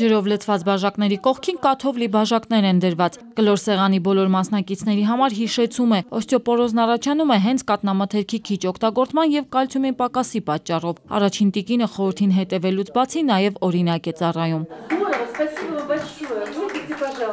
Ջրով լցված բաժակների կողքին կաթով լի բաժակներ են դրված։ Կլոր սեղանի բոլոր մասնակիցների համար հիշեցում է, օստեոպորոզն առաջանում է հենց կատնամթերքի քիչ օգտագործման եւ կալցիումի պակասի պատճառով։ Առաջին տիկինը խորհրդին հետևելուց բացի նաեւ օրինակ է ծառայում։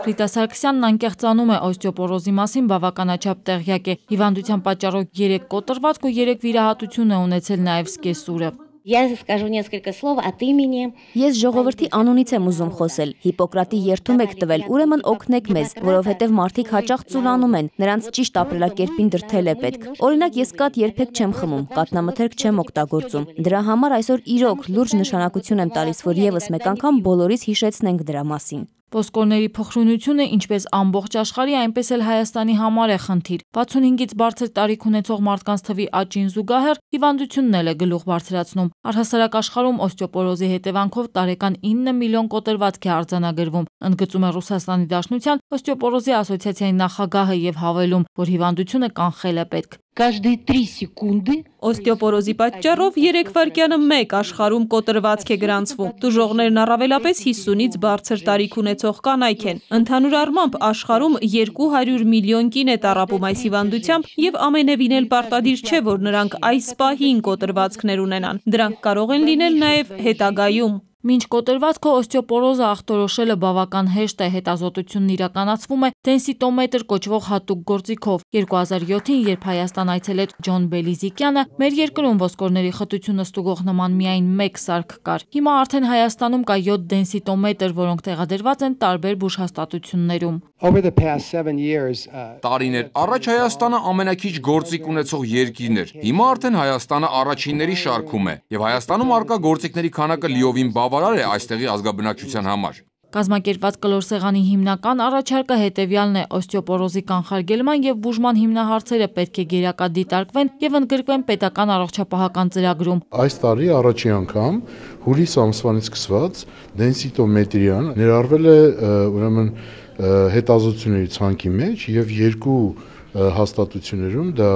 Ռիտա Սարգսյանն անկեղծանում է օստեոպորոզի մասին բավականաչափ տեղյակ է։ Հիվանդության պատճառով 3 կոտրվածք ու 3 վիրահատություն է ունեցել նաև սկեսուրը։ Ես ժողովրդի անունից եմ ուզում խոսել։ Հիպոկրատի երդում եք տվել, ուրեմն օգնեք մեզ, որովհետև մարդիկ հաճախ ծուլանում են, նրանց ճիշտ ապրելակերպին դրդել է պետք։ Օրինակ ես կատ երբեք չեմ խմում, կատնամթերք չեմ օգտագործում։ Դրա համար այսօր իրոք լուրջ նշանակություն եմ տալիս, որ եւս մեկ անգամ բոլորիս հիշեցնենք դրա մասին։ Ոսկորների փխրունությունը ինչպես ամբողջ աշխարհի, այնպես էլ Հայաստանի համար է խնդիր։ 65-ից բարձր տարիք ունեցող մարդկանց թվի աճին զուգահեռ հիվանդությունն էլ է գլուխ բարձրացնում։ Առհասարակ աշխարհում օստեոպորոզի հետևանքով տարեկան 9 միլիոն կոտրվածք է արձանագրվում, ընդգծում է Ռուսաստանի Դաշնության օստեոպորոզի ասոցիացիայի նախագահը եւ հավելում, որ հիվանդությունը կանխել է պետք каждые 3 секунды Օստեոպորոզի պատճառով 3 վայրկյանը 1 աշխարհում կոտրվածք է գրանցվում։ Դժողներն առավելապես 50-ից բարձր տարիք ունեցող կանայք են։ Ընդհանուր առմամբ աշխարհում 200 միլիոն կին է տառապում այս հիվանդությամբ եւ ամենևին էլ պարտադիր չէ, որ նրանք այս պահին կոտրվածքներ ունենան։ Դրանք կարող են լինել նաեւ հետագայում։ Մինչ կոտրվածքը օստեոպորոզը ախտորոշելը բավական հեշտ է, հետազոտությունն իրականացվում է դենսիտոմետր կոչվող հատուկ գործիքով։ 2007-ին, երբ Հայաստան այցելեց Ջոն Բելիզիկյանը, մեր երկրում ոսկորների խտությունը ստուգող նման միայն մեկ սարք կար։ Հիմա արդեն Հայաստանում կա 7 դենսիտոմետր, որոնք տեղադրված են տարբեր բուժհաստատություններում։ uh, Տարիներ առաջ Հայաստանը ամենակիչ գործիք ունեցող երկիրն էր։ Հիմա արդեն Հայաստանը առաջինների շարքում է, եւ Հայաստանում արկա գործիքների քանակը լիովին բավ բավարար է այստեղի ազգաբնակչության համար։ Կազմակերպված կլոր սեղանի հիմնական առաջարկը հետևյալն է օստեոպորոզի կանխարգելման եւ բուժման հիմնահարցերը պետք է գերակա դիտարկվեն եւ ընդգրկվեն պետական առողջապահական ծրագրում։ Այս տարի առաջի անգամ հուլիս ամսվանից սկսված դենսիտոմետրիան ներառվել է ուրեմն հետազոտությունների ցանկի մեջ եւ երկու հաստատություններում դա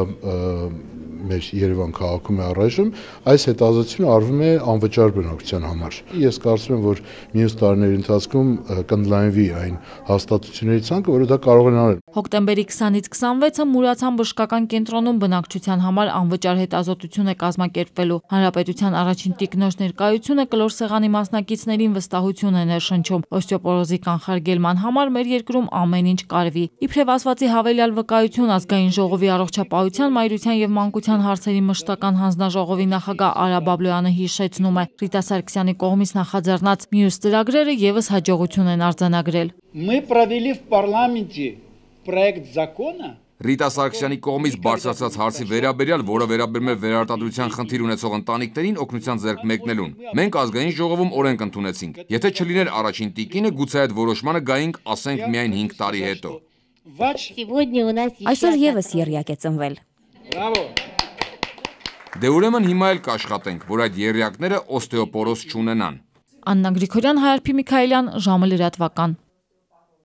մեր Երևան քաղաքում է առայժմ, այս հետազոտությունը արվում է անվճար բնակության համար։ Ես կարծում եմ, որ մյուս տարիների ընթացքում կընդլայնվի այն հաստատությունների ցանկը, որը դա կարող են անել։ Հոկտեմբերի 20-ից 26-ը Մուրացան բժշկական կենտրոնում բնակչության համար անվճար հետազոտություն է կազմակերպվելու։ Հանրապետության առաջին տիկնոջ ներկայությունը կլոր սեղանի մասնակիցներին վստահություն է ներշնչում։ Օստեոպորոզի կանխարգելման համար մեր երկրում ամեն ինչ կարևի։ Իբրև ասվածի հավելյալ վկայություն ազգային ժողովի առողջապահության, մայրության եւ մանկության Պետության հարցերի մշտական հանձնաժողովի նախագահ Արա Բաբլոյանը հիշեցնում է Ռիտա Սարգսյանի կողմից նախաձեռնած մյուս ծրագրերը եւս հաջողություն են արձանագրել։ Мы провели в парламенте проект закона Ռիտա Սարգսյանի կողմից բարձրացած հարցի վերաբերյալ, որը վերաբերում է վերարտադրության խնդիր ունեցող ընտանիքներին օգնության ձեռք մեկնելուն։ Մենք ազգային ժողովում օրենք ընդունեցինք։ Եթե չլիներ առաջին տիկինը, գուցե այդ որոշմանը գայինք, ասենք միայն 5 տարի հետո։ Այսօր եւս երյակ է ծնվել։ Բրավո։ Դե ուրեմն հիմա էլ կաշխատենք, որ այդ երյակները օստեոպորոզ չունենան։ Աննա Գրիգորյան, Հայարփի Միքայելյան, ժամը լրատվական։